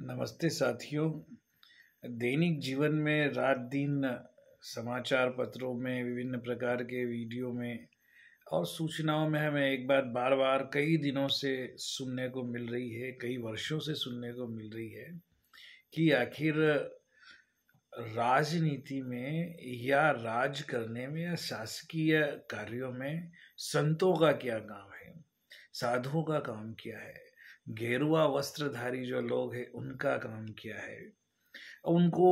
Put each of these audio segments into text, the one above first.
नमस्ते साथियों दैनिक जीवन में रात दिन समाचार पत्रों में विभिन्न प्रकार के वीडियो में और सूचनाओं में हमें एक बात बार बार कई दिनों से सुनने को मिल रही है कई वर्षों से सुनने को मिल रही है कि आखिर राजनीति में या राज करने में या शासकीय कार्यों में संतों का क्या काम है साधुओं का काम क्या है गेरुआ वस्त्रधारी जो लोग हैं उनका काम किया है उनको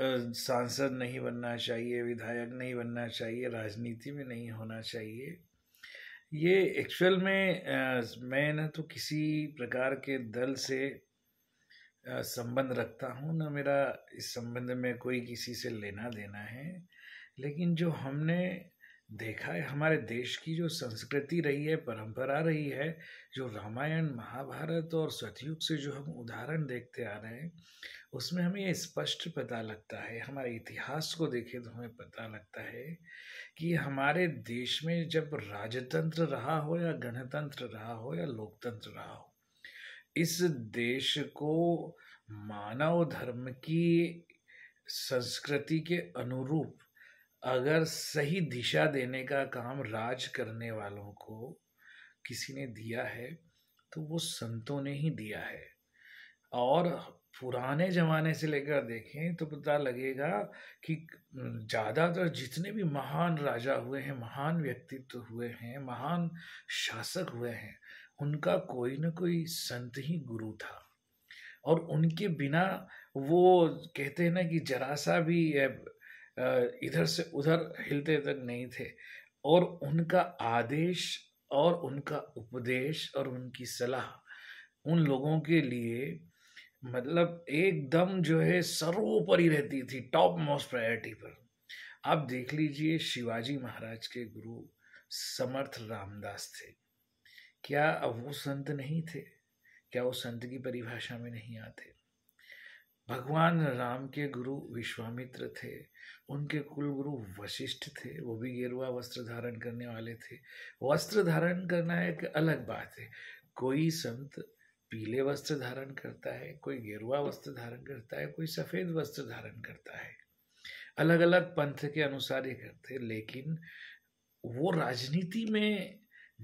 सांसद नहीं बनना चाहिए विधायक नहीं बनना चाहिए राजनीति में नहीं होना चाहिए ये एक्चुअल में मैं न तो किसी प्रकार के दल से संबंध रखता हूँ ना मेरा इस संबंध में कोई किसी से लेना देना है लेकिन जो हमने देखा है हमारे देश की जो संस्कृति रही है परंपरा रही है जो रामायण महाभारत और सतयुग से जो हम उदाहरण देखते आ रहे हैं उसमें हमें ये स्पष्ट पता लगता है हमारे इतिहास को देखें तो हमें पता लगता है कि हमारे देश में जब राजतंत्र रहा हो या गणतंत्र रहा हो या लोकतंत्र रहा हो इस देश को मानव धर्म की संस्कृति के अनुरूप अगर सही दिशा देने का काम राज करने वालों को किसी ने दिया है तो वो संतों ने ही दिया है और पुराने ज़माने से लेकर देखें तो पता लगेगा कि ज़्यादातर तो जितने भी महान राजा हुए हैं महान व्यक्तित्व हुए हैं महान शासक हुए हैं उनका कोई ना कोई संत ही गुरु था और उनके बिना वो कहते हैं ना कि जरा सा भी इधर से उधर हिलते तक नहीं थे और उनका आदेश और उनका उपदेश और उनकी सलाह उन लोगों के लिए मतलब एकदम जो है सर्वोपरि रहती थी टॉप मोस्ट प्रायोरिटी पर आप देख लीजिए शिवाजी महाराज के गुरु समर्थ रामदास थे क्या अब वो संत नहीं थे क्या वो संत की परिभाषा में नहीं आते भगवान राम के गुरु विश्वामित्र थे उनके कुल गुरु वशिष्ठ थे वो भी गेरुआ वस्त्र धारण करने वाले थे वस्त्र धारण करना एक अलग बात है कोई संत पीले वस्त्र धारण करता है कोई गेरुआ वस्त्र धारण करता है कोई सफ़ेद वस्त्र धारण करता है अलग अलग पंथ के अनुसार ये करते हैं लेकिन वो राजनीति में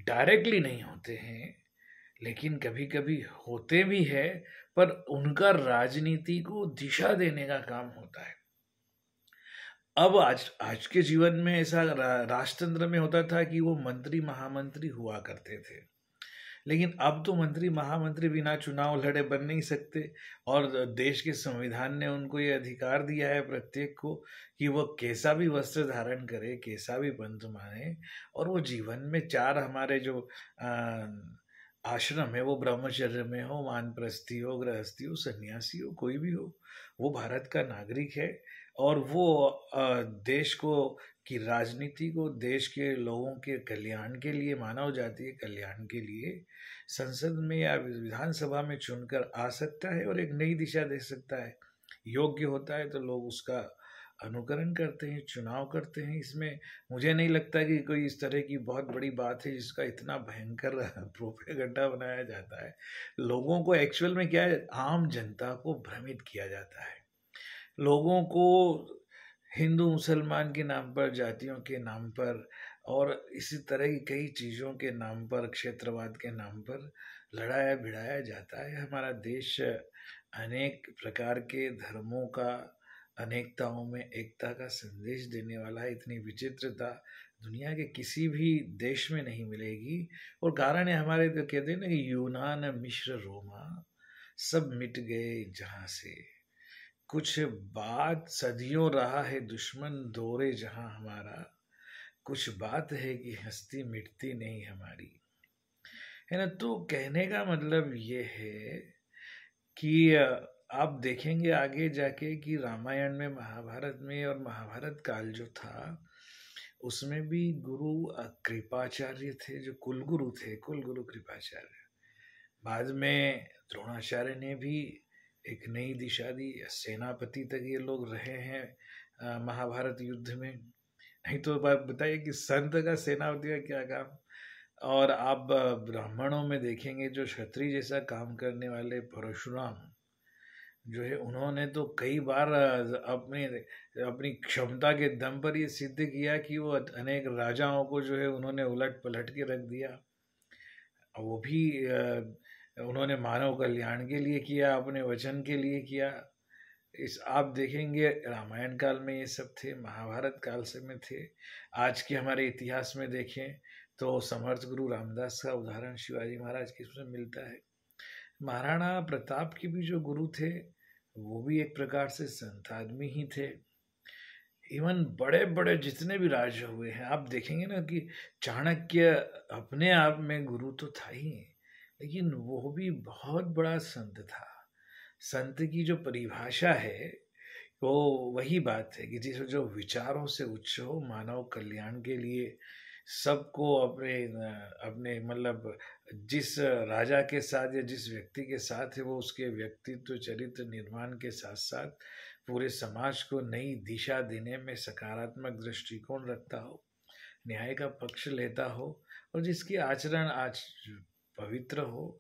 डायरेक्टली नहीं होते हैं लेकिन कभी कभी होते भी है पर उनका राजनीति को दिशा देने का काम होता है अब आज आज के जीवन में ऐसा राजतंत्र में होता था कि वो मंत्री महामंत्री हुआ करते थे लेकिन अब तो मंत्री महामंत्री बिना चुनाव लड़े बन नहीं सकते और देश के संविधान ने उनको ये अधिकार दिया है प्रत्येक को कि वह कैसा भी वस्त्र धारण करे कैसा भी पंथ माने और वो जीवन में चार हमारे जो आ, आश्रम है वो ब्रह्मचर्य में हो वानप्रस्थी हो गृहस्थी हो सन्यासी हो कोई भी हो वो भारत का नागरिक है और वो देश को की राजनीति को देश के लोगों के कल्याण के लिए मानव जाति कल्याण के लिए संसद में या विधानसभा में चुनकर आ सकता है और एक नई दिशा दे सकता है योग्य होता है तो लोग उसका अनुकरण करते हैं चुनाव करते हैं इसमें मुझे नहीं लगता कि कोई इस तरह की बहुत बड़ी बात है जिसका इतना भयंकर प्रोपेगंडा बनाया जाता है लोगों को एक्चुअल में क्या है आम जनता को भ्रमित किया जाता है लोगों को हिंदू मुसलमान के नाम पर जातियों के नाम पर और इसी तरह की कई चीज़ों के नाम पर क्षेत्रवाद के नाम पर लड़ाया भिड़ाया जाता है हमारा देश अनेक प्रकार के धर्मों का अनेकताओं में एकता का संदेश देने वाला इतनी विचित्रता दुनिया के किसी भी देश में नहीं मिलेगी और कारण है हमारे तो कहते हैं ना कि यूनान मिश्र रोमा सब मिट गए जहाँ से कुछ बात सदियों रहा है दुश्मन दौरे जहाँ हमारा कुछ बात है कि हस्ती मिटती नहीं हमारी है ना तो कहने का मतलब ये है कि आप देखेंगे आगे जाके कि रामायण में महाभारत में और महाभारत काल जो था उसमें भी गुरु कृपाचार्य थे जो कुलगुरु थे कुलगुरु कृपाचार्य बाद में द्रोणाचार्य ने भी एक नई दिशा दी सेनापति तक ये लोग रहे हैं महाभारत युद्ध में नहीं तो आप बताइए कि संत का सेनापति का क्या काम और आप ब्राह्मणों में देखेंगे जो क्षत्रिय जैसा काम करने वाले परशुराम जो है उन्होंने तो कई बार अपने अपनी क्षमता के दम पर ये सिद्ध किया कि वो अनेक राजाओं को जो है उन्होंने उलट पलट के रख दिया वो भी उन्होंने मानव कल्याण के लिए किया अपने वचन के लिए किया इस आप देखेंगे रामायण काल में ये सब थे महाभारत काल से में थे आज के हमारे इतिहास में देखें तो समर्थ गुरु रामदास का उदाहरण शिवाजी महाराज के उसमें मिलता है महाराणा प्रताप के भी जो गुरु थे वो भी एक प्रकार से संत आदमी ही थे इवन बड़े बड़े जितने भी राज हुए हैं आप देखेंगे ना कि चाणक्य अपने आप में गुरु तो था ही लेकिन वो भी बहुत बड़ा संत था संत की जो परिभाषा है वो वही बात है कि जिस जो विचारों से उच्च हो मानव कल्याण के लिए सबको अपने अपने मतलब जिस राजा के साथ या जिस व्यक्ति के साथ है वो उसके व्यक्तित्व चरित्र निर्माण के साथ साथ पूरे समाज को नई दिशा देने में सकारात्मक दृष्टिकोण रखता हो न्याय का पक्ष लेता हो और जिसकी आचरण आज पवित्र हो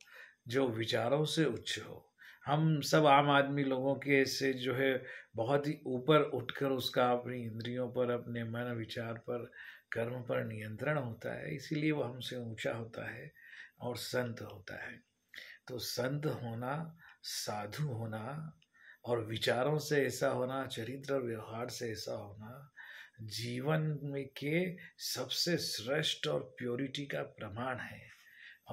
जो विचारों से उच्च हो हम सब आम आदमी लोगों के से जो है बहुत ही ऊपर उठकर उसका अपनी इंद्रियों पर अपने मन विचार पर कर्म पर नियंत्रण होता है इसीलिए वह हमसे ऊंचा होता है और संत होता है तो संत होना साधु होना और विचारों से ऐसा होना चरित्र व्यवहार से ऐसा होना जीवन में के सबसे श्रेष्ठ और प्योरिटी का प्रमाण है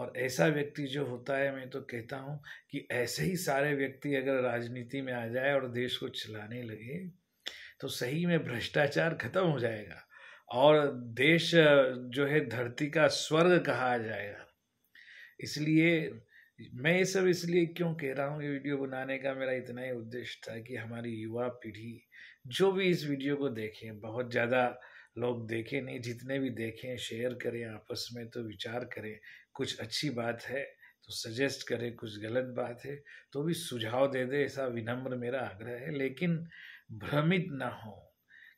और ऐसा व्यक्ति जो होता है मैं तो कहता हूँ कि ऐसे ही सारे व्यक्ति अगर राजनीति में आ जाए और देश को चलाने लगे तो सही में भ्रष्टाचार खत्म हो जाएगा और देश जो है धरती का स्वर्ग कहा जाएगा इसलिए मैं ये सब इसलिए क्यों कह रहा हूँ ये वीडियो बनाने का मेरा इतना ही उद्देश्य था कि हमारी युवा पीढ़ी जो भी इस वीडियो को देखें बहुत ज़्यादा लोग देखें नहीं जितने भी देखें शेयर करें आपस में तो विचार करें कुछ अच्छी बात है तो सजेस्ट करें कुछ गलत बात है तो भी सुझाव दे दे ऐसा विनम्र मेरा आग्रह है लेकिन भ्रमित ना हो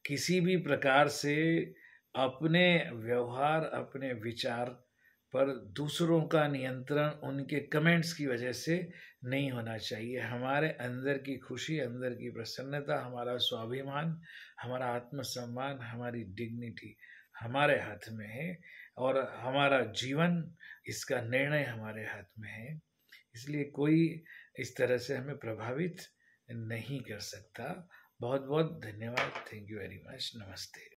किसी भी प्रकार से अपने व्यवहार अपने विचार पर दूसरों का नियंत्रण उनके कमेंट्स की वजह से नहीं होना चाहिए हमारे अंदर की खुशी अंदर की प्रसन्नता हमारा स्वाभिमान हमारा आत्मसम्मान हमारी डिग्निटी हमारे हाथ में है और हमारा जीवन इसका निर्णय हमारे हाथ में है इसलिए कोई इस तरह से हमें प्रभावित नहीं कर सकता बहुत बहुत धन्यवाद थैंक यू वेरी मच नमस्ते